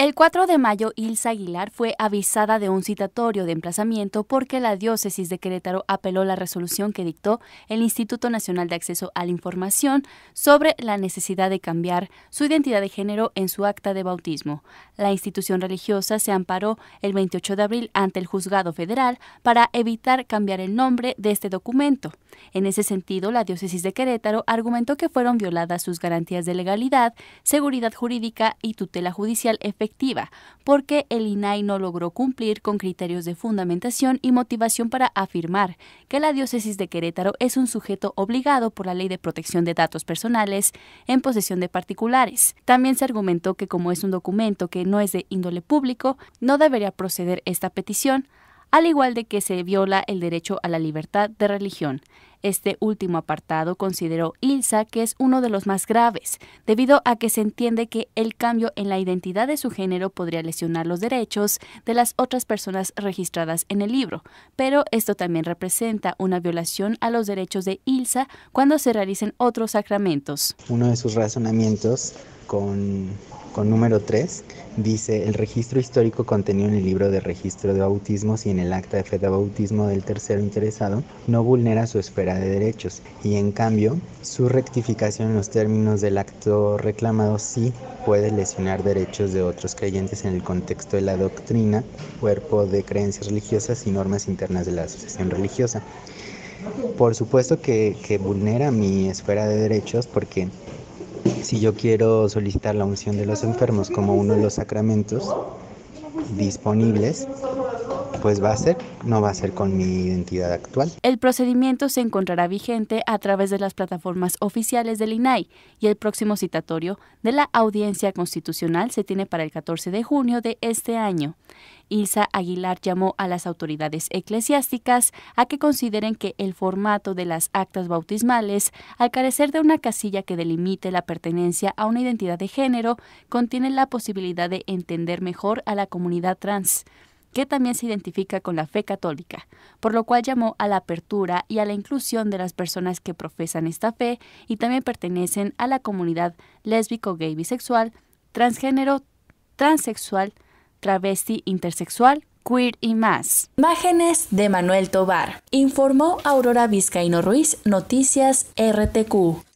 El 4 de mayo, Ilsa Aguilar fue avisada de un citatorio de emplazamiento porque la diócesis de Querétaro apeló la resolución que dictó el Instituto Nacional de Acceso a la Información sobre la necesidad de cambiar su identidad de género en su acta de bautismo. La institución religiosa se amparó el 28 de abril ante el juzgado federal para evitar cambiar el nombre de este documento. En ese sentido, la diócesis de Querétaro argumentó que fueron violadas sus garantías de legalidad, seguridad jurídica y tutela judicial efectiva porque el INAI no logró cumplir con criterios de fundamentación y motivación para afirmar que la diócesis de Querétaro es un sujeto obligado por la Ley de Protección de Datos Personales en posesión de particulares. También se argumentó que como es un documento que no es de índole público, no debería proceder esta petición, al igual de que se viola el derecho a la libertad de religión. Este último apartado consideró Ilsa que es uno de los más graves, debido a que se entiende que el cambio en la identidad de su género podría lesionar los derechos de las otras personas registradas en el libro, pero esto también representa una violación a los derechos de Ilsa cuando se realicen otros sacramentos. Uno de sus razonamientos con, número 3, dice el registro histórico contenido en el libro de registro de bautismos y en el acta de fe de bautismo del tercero interesado no vulnera su esfera de derechos y en cambio su rectificación en los términos del acto reclamado sí puede lesionar derechos de otros creyentes en el contexto de la doctrina, cuerpo de creencias religiosas y normas internas de la asociación religiosa. Por supuesto que, que vulnera mi esfera de derechos porque si yo quiero solicitar la unción de los enfermos como uno de los sacramentos disponibles, pues va a ser, no va a ser con mi identidad actual. El procedimiento se encontrará vigente a través de las plataformas oficiales del INAI y el próximo citatorio de la audiencia constitucional se tiene para el 14 de junio de este año. Ilsa Aguilar llamó a las autoridades eclesiásticas a que consideren que el formato de las actas bautismales, al carecer de una casilla que delimite la pertenencia a una identidad de género, contiene la posibilidad de entender mejor a la comunidad trans que también se identifica con la fe católica, por lo cual llamó a la apertura y a la inclusión de las personas que profesan esta fe y también pertenecen a la comunidad lésbico, gay, bisexual, transgénero, transexual, travesti intersexual, queer y más. Imágenes de Manuel Tobar. Informó Aurora Vizcaíno Ruiz, Noticias RTQ.